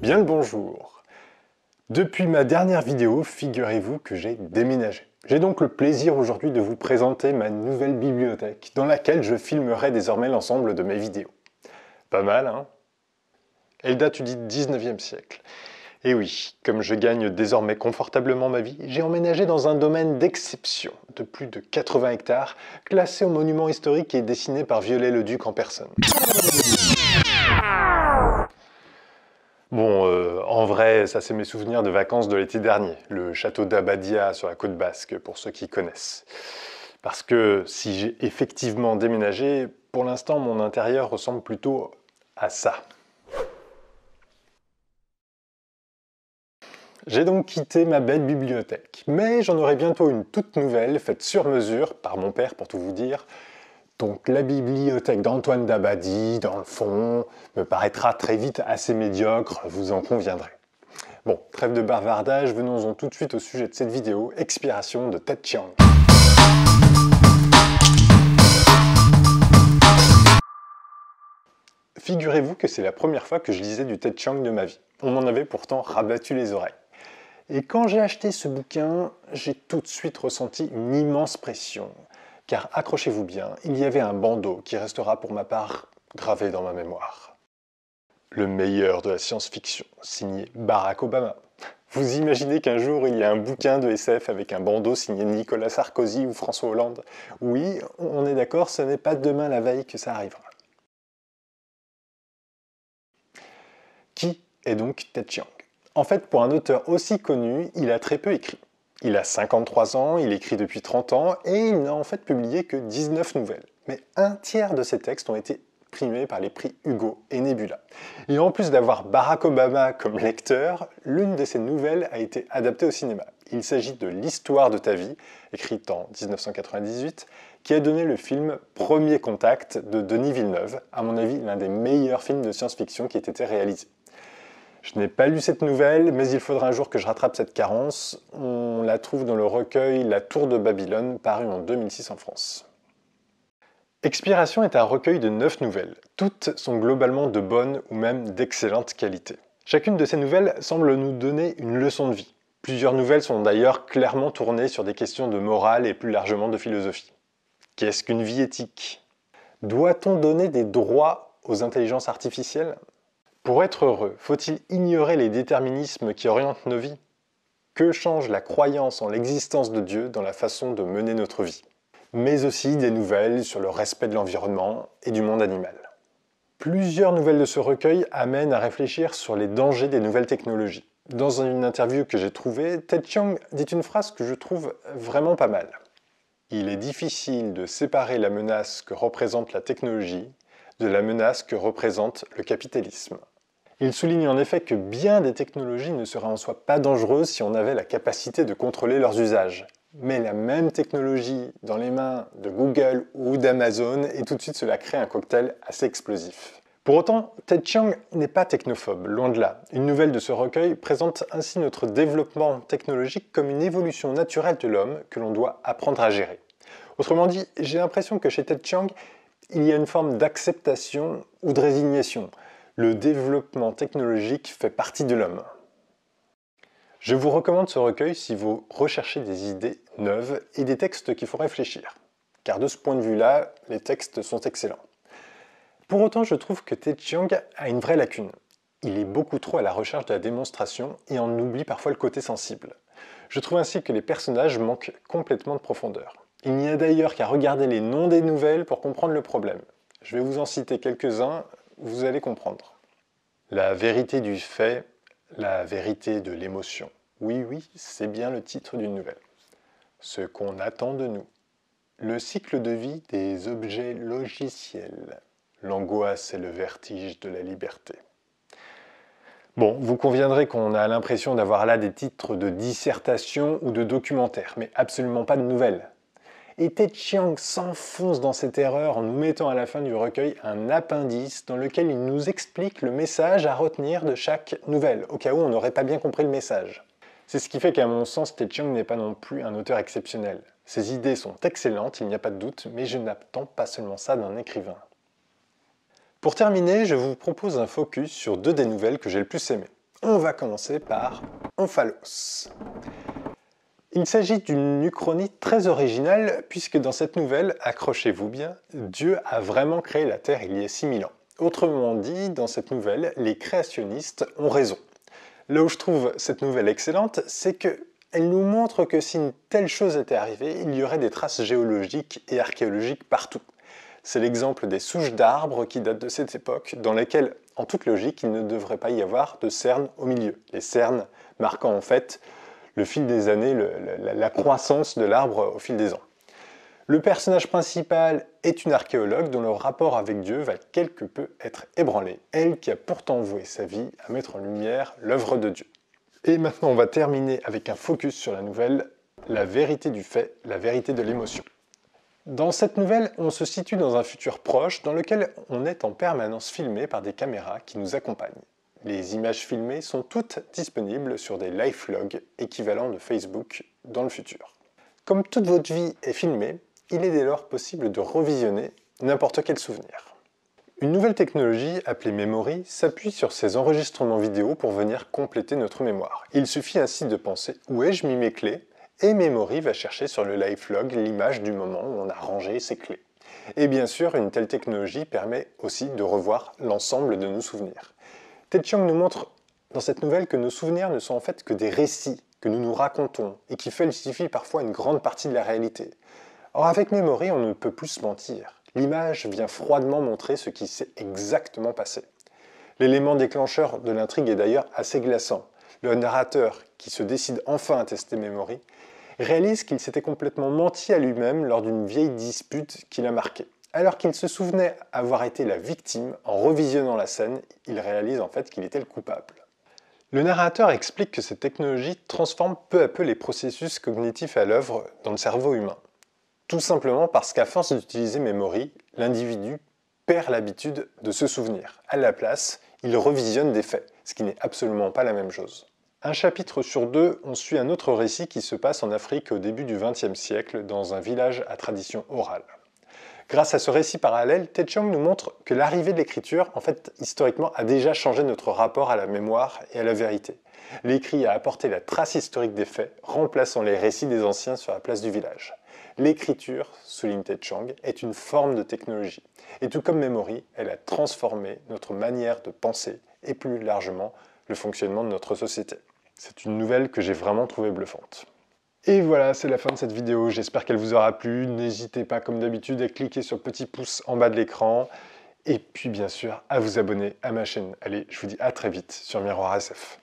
Bien le bonjour Depuis ma dernière vidéo, figurez-vous que j'ai déménagé. J'ai donc le plaisir aujourd'hui de vous présenter ma nouvelle bibliothèque, dans laquelle je filmerai désormais l'ensemble de mes vidéos. Pas mal, hein Elle date du 19e siècle. Et eh oui, comme je gagne désormais confortablement ma vie, j'ai emménagé dans un domaine d'exception de plus de 80 hectares, classé au monument historique et dessiné par Violet le duc en personne. Bon, euh, en vrai, ça c'est mes souvenirs de vacances de l'été dernier, le château d'Abadia sur la côte basque, pour ceux qui connaissent. Parce que si j'ai effectivement déménagé, pour l'instant mon intérieur ressemble plutôt à ça. J'ai donc quitté ma belle bibliothèque, mais j'en aurai bientôt une toute nouvelle, faite sur mesure, par mon père pour tout vous dire. Donc la bibliothèque d'Antoine Dabadi, dans le fond, me paraîtra très vite assez médiocre, vous en conviendrez. Bon, trêve de bavardage, venons-en tout de suite au sujet de cette vidéo, expiration de Ted Chiang. Figurez-vous que c'est la première fois que je lisais du Ted Chiang de ma vie. On m'en avait pourtant rabattu les oreilles. Et quand j'ai acheté ce bouquin, j'ai tout de suite ressenti une immense pression. Car accrochez-vous bien, il y avait un bandeau qui restera pour ma part gravé dans ma mémoire. Le meilleur de la science-fiction, signé Barack Obama. Vous imaginez qu'un jour il y a un bouquin de SF avec un bandeau signé Nicolas Sarkozy ou François Hollande Oui, on est d'accord, ce n'est pas demain la veille que ça arrivera. Qui est donc Chiang en fait, pour un auteur aussi connu, il a très peu écrit. Il a 53 ans, il écrit depuis 30 ans, et il n'a en fait publié que 19 nouvelles. Mais un tiers de ses textes ont été primés par les prix Hugo et Nebula. Et en plus d'avoir Barack Obama comme lecteur, l'une de ses nouvelles a été adaptée au cinéma. Il s'agit de L'histoire de ta vie, écrite en 1998, qui a donné le film Premier Contact de Denis Villeneuve, à mon avis l'un des meilleurs films de science-fiction qui ait été réalisé. Je n'ai pas lu cette nouvelle, mais il faudra un jour que je rattrape cette carence. On la trouve dans le recueil La Tour de Babylone, paru en 2006 en France. Expiration est un recueil de 9 nouvelles. Toutes sont globalement de bonne ou même d'excellente qualité. Chacune de ces nouvelles semble nous donner une leçon de vie. Plusieurs nouvelles sont d'ailleurs clairement tournées sur des questions de morale et plus largement de philosophie. Qu'est-ce qu'une vie éthique Doit-on donner des droits aux intelligences artificielles pour être heureux, faut-il ignorer les déterminismes qui orientent nos vies Que change la croyance en l'existence de Dieu dans la façon de mener notre vie Mais aussi des nouvelles sur le respect de l'environnement et du monde animal. Plusieurs nouvelles de ce recueil amènent à réfléchir sur les dangers des nouvelles technologies. Dans une interview que j'ai trouvée, Ted Chiang dit une phrase que je trouve vraiment pas mal. Il est difficile de séparer la menace que représente la technologie de la menace que représente le capitalisme. Il souligne en effet que bien des technologies ne seraient en soi pas dangereuses si on avait la capacité de contrôler leurs usages. Mais la même technologie dans les mains de Google ou d'Amazon et tout de suite cela crée un cocktail assez explosif. Pour autant, Ted Chiang n'est pas technophobe, loin de là. Une nouvelle de ce recueil présente ainsi notre développement technologique comme une évolution naturelle de l'homme que l'on doit apprendre à gérer. Autrement dit, j'ai l'impression que chez Ted Chiang, il y a une forme d'acceptation ou de résignation le développement technologique fait partie de l'homme. Je vous recommande ce recueil si vous recherchez des idées neuves et des textes qui font réfléchir, car de ce point de vue-là, les textes sont excellents. Pour autant, je trouve que Te Chiang a une vraie lacune. Il est beaucoup trop à la recherche de la démonstration et en oublie parfois le côté sensible. Je trouve ainsi que les personnages manquent complètement de profondeur. Il n'y a d'ailleurs qu'à regarder les noms des nouvelles pour comprendre le problème. Je vais vous en citer quelques-uns, vous allez comprendre. La vérité du fait, la vérité de l'émotion. Oui, oui, c'est bien le titre d'une nouvelle. Ce qu'on attend de nous. Le cycle de vie des objets logiciels. L'angoisse et le vertige de la liberté. Bon, vous conviendrez qu'on a l'impression d'avoir là des titres de dissertation ou de documentaire, mais absolument pas de nouvelles et Ted Chiang s'enfonce dans cette erreur en nous mettant à la fin du recueil un appendice dans lequel il nous explique le message à retenir de chaque nouvelle, au cas où on n'aurait pas bien compris le message. C'est ce qui fait qu'à mon sens, Ted Chiang n'est pas non plus un auteur exceptionnel. Ses idées sont excellentes, il n'y a pas de doute, mais je n'attends pas seulement ça d'un écrivain. Pour terminer, je vous propose un focus sur deux des nouvelles que j'ai le plus aimées. On va commencer par Onphalos. Il s'agit d'une uchronie très originale puisque dans cette nouvelle, accrochez-vous bien, Dieu a vraiment créé la Terre il y a 6000 ans. Autrement dit, dans cette nouvelle, les créationnistes ont raison. Là où je trouve cette nouvelle excellente, c'est que elle nous montre que si une telle chose était arrivée, il y aurait des traces géologiques et archéologiques partout. C'est l'exemple des souches d'arbres qui datent de cette époque, dans lesquelles, en toute logique, il ne devrait pas y avoir de cernes au milieu. Les cernes marquant en fait le fil des années, la croissance de l'arbre au fil des ans. Le personnage principal est une archéologue dont le rapport avec Dieu va quelque peu être ébranlé, elle qui a pourtant voué sa vie à mettre en lumière l'œuvre de Dieu. Et maintenant on va terminer avec un focus sur la nouvelle, la vérité du fait, la vérité de l'émotion. Dans cette nouvelle, on se situe dans un futur proche dans lequel on est en permanence filmé par des caméras qui nous accompagnent. Les images filmées sont toutes disponibles sur des Logs équivalents de Facebook dans le futur. Comme toute votre vie est filmée, il est dès lors possible de revisionner n'importe quel souvenir. Une nouvelle technologie appelée Memory s'appuie sur ces enregistrements vidéo pour venir compléter notre mémoire. Il suffit ainsi de penser où ai-je mis mes clés et Memory va chercher sur le lifelog l'image du moment où on a rangé ses clés. Et bien sûr, une telle technologie permet aussi de revoir l'ensemble de nos souvenirs. Chung nous montre dans cette nouvelle que nos souvenirs ne sont en fait que des récits que nous nous racontons et qui falsifient parfois une grande partie de la réalité. Or avec Memory, on ne peut plus se mentir. L'image vient froidement montrer ce qui s'est exactement passé. L'élément déclencheur de l'intrigue est d'ailleurs assez glaçant. Le narrateur, qui se décide enfin à tester Memory, réalise qu'il s'était complètement menti à lui-même lors d'une vieille dispute qui l'a marqué. Alors qu'il se souvenait avoir été la victime, en revisionnant la scène, il réalise en fait qu'il était le coupable. Le narrateur explique que cette technologie transforme peu à peu les processus cognitifs à l'œuvre dans le cerveau humain. Tout simplement parce qu'à force d'utiliser Memory, l'individu perd l'habitude de se souvenir. À la place, il revisionne des faits, ce qui n'est absolument pas la même chose. Un chapitre sur deux, on suit un autre récit qui se passe en Afrique au début du XXe siècle, dans un village à tradition orale. Grâce à ce récit parallèle, Ted Chiang nous montre que l'arrivée de l'écriture, en fait, historiquement, a déjà changé notre rapport à la mémoire et à la vérité. L'écrit a apporté la trace historique des faits, remplaçant les récits des anciens sur la place du village. L'écriture, souligne Ted Chang, est une forme de technologie. Et tout comme Memory, elle a transformé notre manière de penser et plus largement le fonctionnement de notre société. C'est une nouvelle que j'ai vraiment trouvée bluffante. Et voilà, c'est la fin de cette vidéo. J'espère qu'elle vous aura plu. N'hésitez pas, comme d'habitude, à cliquer sur le petit pouce en bas de l'écran. Et puis, bien sûr, à vous abonner à ma chaîne. Allez, je vous dis à très vite sur Miroir SF.